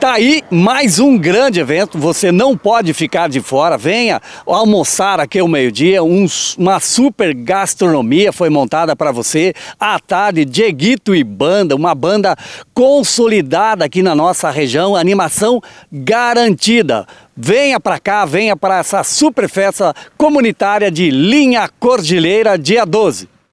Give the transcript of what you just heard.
Tá aí mais um grande evento, você não pode ficar de fora. Venha almoçar aqui ao meio-dia, um, uma super gastronomia foi montada para você. À tarde, Dieguito e Banda, uma banda consolidada aqui na nossa região, animação garantida. Venha para cá, venha para essa super festa comunitária de Linha Cordilheira, dia 12.